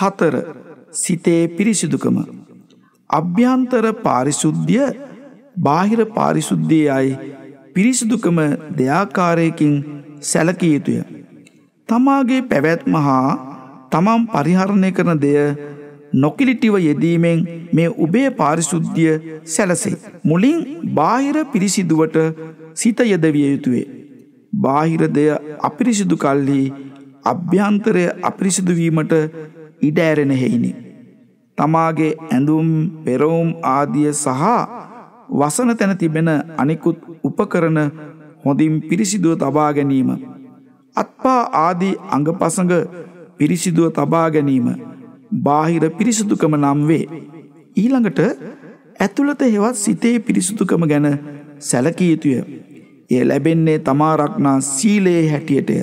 හතර සිතේ පිරිසිදුකම. අභ්‍යන්තර පාරිශුද්ධිය බාහිර පාරිශුද්ධියයි පිරිසිදුකම දෙයාකාරයකින් සැලකිය යුතුය. තමාගේ පැවැත්ම හා තමම් පරිහරණය කරන දෙය නොකිලිටිව යෙදීමෙන් මේ උබේ පාරිශුද්ධිය සැලසේ. මුලින් බාහිර පිරිසිදුවට සිත යදවිය යුතුවේ. බාහිර දෙය අපිරිසිදු කල්හි අභ්‍යන්තරය අපිරිසිදුවීමට ඉඩ ඇරෙන හෙයිනි. තමාගේ ඇඳුම් පෙරවුම් ආදිය සහ වසන තැන තිබෙන අනිකුත් උපකරන හොඳින් පිරිසිදුව තබා ගැනීම. අත්පා ආදී අඟපසඟ පිරිසිදුව තබා ගැනීම බාහිර පිරිසිදුකම නම් වේ. ඊළඟට ඇතුළත හෙවත් සිතේ පිරිසිදුකම ගැන සැලකීතුය. එය ලැබෙන්නේ තමා රක්නා සීලයේ හැටියටය.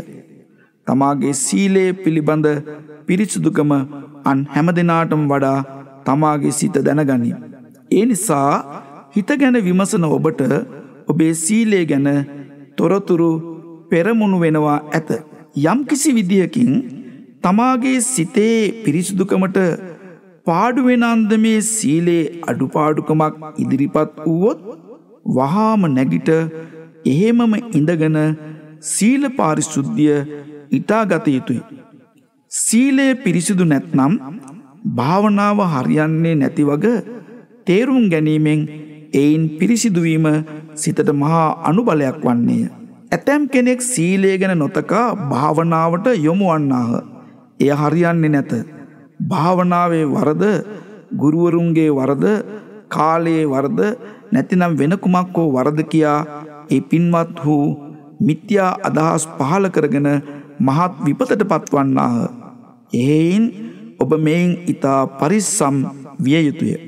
තමාගේ සීලය පිළිබඳ පිරිසුදුකම අන් හැම දෙනාටම වඩා තමාගේ සිත දැනගනී. ඒ නිසා හිත ගැන විමසන ඔබට ඔබේ සීලය ගැන තොරතුරු පෙරමුණු වෙනවා ඇත. යම් කිසි විදිහකින් තමාගේ සිතේ පිරිසුදුකමට පාඩුවෙන අන්දමේ සීලේ අඩුපාඩුකමක් ඉදිරිපත් වුවොත් වහාම නැගිට එහෙමම ඉඳගෙන සීල පාරිශුද්ධිය ඉතාගත යුතුයි. සීලය පිරිසිදු නැත්නම් භාවනාව හරියන්නේ නැති වග තේරුම් ගැනීමෙන් එයින් පිරිසිදුවීම සිතට මහා අනුබලයක් වන්නේය. ඇතැම් කෙනෙක් සීලය ගැන නොතකා භාවනාවට යොමුවන්නාහ. එය හරියන්නේ නැත. භාවනාවේ වරද ගුරුවරුන්ගේ වරද කාලයේ වරද නැතිනම් වෙන කුමක් හෝ වරද කියා ඒ පින්වත් වූ මිත්‍යා අදහස් පහල කරගෙන මහත් විපතට පත්වන්නාහ. එහෙයින් ඔබ මෙයින් ඉතා පරිස්සම් විය යුතුය.